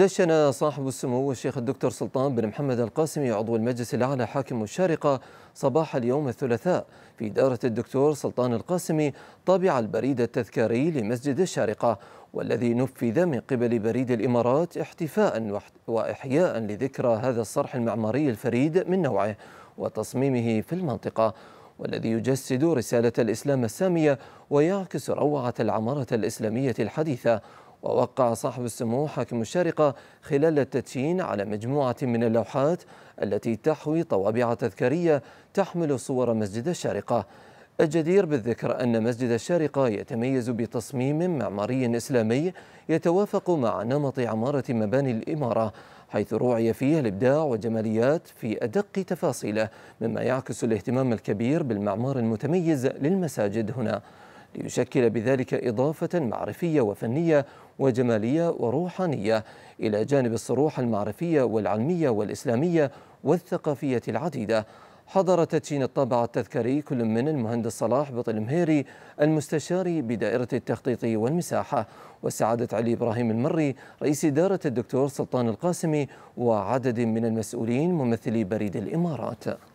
دشن صاحب السمو الشيخ الدكتور سلطان بن محمد القاسمي عضو المجلس الأعلى حاكم الشارقة صباح اليوم الثلاثاء في دارة الدكتور سلطان القاسمي طابع البريد التذكاري لمسجد الشارقة والذي نفذ من قبل بريد الإمارات احتفاء وإحياء لذكرى هذا الصرح المعماري الفريد من نوعه وتصميمه في المنطقة والذي يجسد رسالة الإسلام السامية ويعكس روعة العمارة الإسلامية الحديثة ووقع صاحب السمو حاكم الشارقة خلال التدشين على مجموعة من اللوحات التي تحوي طوابع تذكارية تحمل صور مسجد الشارقة الجدير بالذكر أن مسجد الشارقة يتميز بتصميم معماري إسلامي يتوافق مع نمط عمارة مباني الإمارة حيث روعي فيه الإبداع والجماليات في أدق تفاصيله مما يعكس الاهتمام الكبير بالمعمار المتميز للمساجد هنا ليشكل بذلك إضافة معرفية وفنية وجمالية وروحانية إلى جانب الصروح المعرفية والعلمية والإسلامية والثقافية العديدة حضر تدشين الطابع التذكاري كل من المهندس صلاح بطل مهيري المستشار بدائرة التخطيط والمساحة وسعادة علي إبراهيم المري رئيس إدارة الدكتور سلطان القاسمي وعدد من المسؤولين ممثلي بريد الإمارات